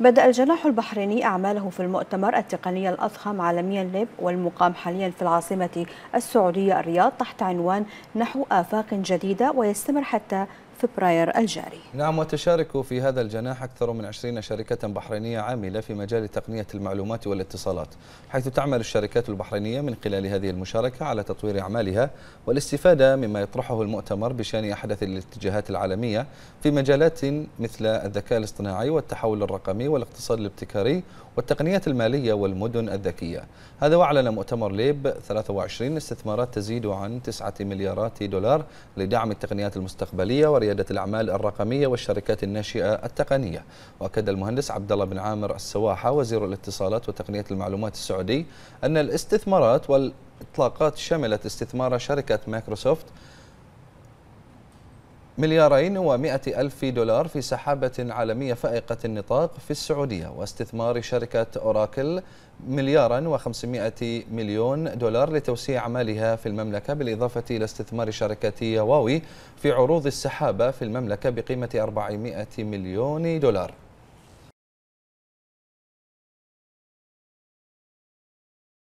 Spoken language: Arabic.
بدأ الجناح البحريني أعماله في المؤتمر التقني الأضخم عالميا ليب والمقام حاليا في العاصمة السعودية الرياض تحت عنوان نحو آفاق جديدة ويستمر حتى فبراير الجاري نعم وتشارك في هذا الجناح أكثر من 20 شركة بحرينية عاملة في مجال تقنية المعلومات والاتصالات حيث تعمل الشركات البحرينية من خلال هذه المشاركة على تطوير أعمالها والاستفادة مما يطرحه المؤتمر بشأن أحدث الاتجاهات العالمية في مجالات مثل الذكاء الاصطناعي والتحول الرقمي والاقتصاد الابتكاري والتقنيات المالية والمدن الذكية هذا وأعلن مؤتمر ليب 23 استثمارات تزيد عن 9 مليارات دولار لدعم التقنيات المستقبلية ورياضة ريادة الأعمال الرقمية والشركات الناشئة التقنية وأكد المهندس عبد الله بن عامر السواحة وزير الاتصالات وتقنية المعلومات السعودي أن الاستثمارات والإطلاقات شملت استثمار شركة مايكروسوفت مليارين ومائة ألف دولار في سحابة عالمية فائقة النطاق في السعودية واستثمار شركة أوراكل مليارا و500 مليون دولار لتوسيع أعمالها في المملكة بالإضافة إلى استثمار شركة هواوي في عروض السحابة في المملكة بقيمة 400 مليون دولار